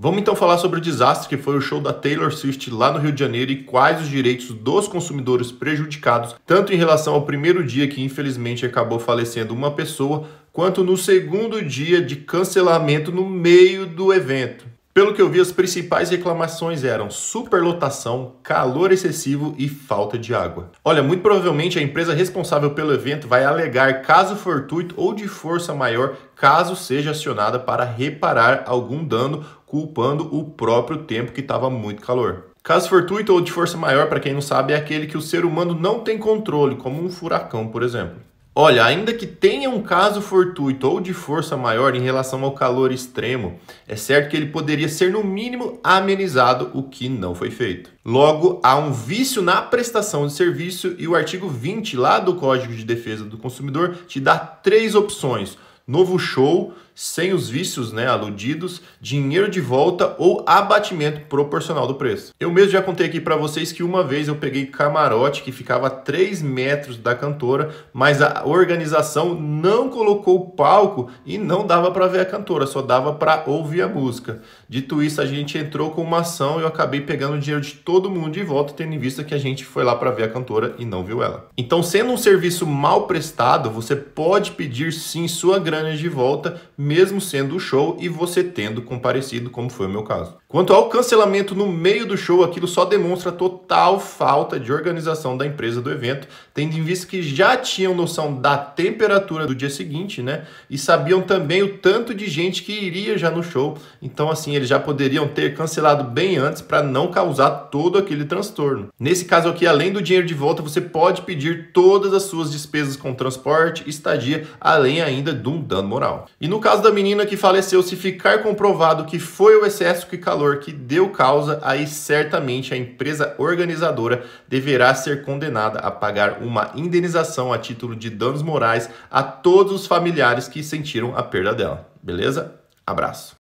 Vamos então falar sobre o desastre que foi o show da Taylor Swift lá no Rio de Janeiro e quais os direitos dos consumidores prejudicados, tanto em relação ao primeiro dia que infelizmente acabou falecendo uma pessoa, quanto no segundo dia de cancelamento no meio do evento. Pelo que eu vi, as principais reclamações eram superlotação, calor excessivo e falta de água. Olha, muito provavelmente a empresa responsável pelo evento vai alegar caso fortuito ou de força maior, caso seja acionada para reparar algum dano, culpando o próprio tempo que estava muito calor. Caso fortuito ou de força maior, para quem não sabe, é aquele que o ser humano não tem controle, como um furacão, por exemplo. Olha, ainda que tenha um caso fortuito ou de força maior em relação ao calor extremo, é certo que ele poderia ser, no mínimo, amenizado, o que não foi feito. Logo, há um vício na prestação de serviço e o artigo 20 lá do Código de Defesa do Consumidor te dá três opções: novo show, sem os vícios né, aludidos, dinheiro de volta ou abatimento proporcional do preço. Eu mesmo já contei aqui para vocês que uma vez eu peguei camarote que ficava a 3 metros da cantora, mas a organização não colocou o palco e não dava para ver a cantora, só dava para ouvir a música. Dito isso, a gente entrou com uma ação e eu acabei pegando o dinheiro de todo mundo de volta, tendo em vista que a gente foi lá para ver a cantora e não viu ela. Então, sendo um serviço mal prestado, você pode pedir sim sua grana de volta, mesmo sendo o show e você tendo comparecido, como foi o meu caso. Quanto ao cancelamento no meio do show, aquilo só demonstra total falta de organização da empresa do evento, tendo em vista que já tinham noção da temperatura do dia seguinte, né? E sabiam também o tanto de gente que iria já no show. Então, assim, eles já poderiam ter cancelado bem antes para não causar todo aquele transtorno. Nesse caso aqui, além do dinheiro de volta, você pode pedir todas as suas despesas com transporte, estadia, além ainda de um dano moral. E no caso da menina que faleceu, se ficar comprovado que foi o excesso que causou valor que deu causa, aí certamente a empresa organizadora deverá ser condenada a pagar uma indenização a título de danos morais a todos os familiares que sentiram a perda dela. Beleza? Abraço.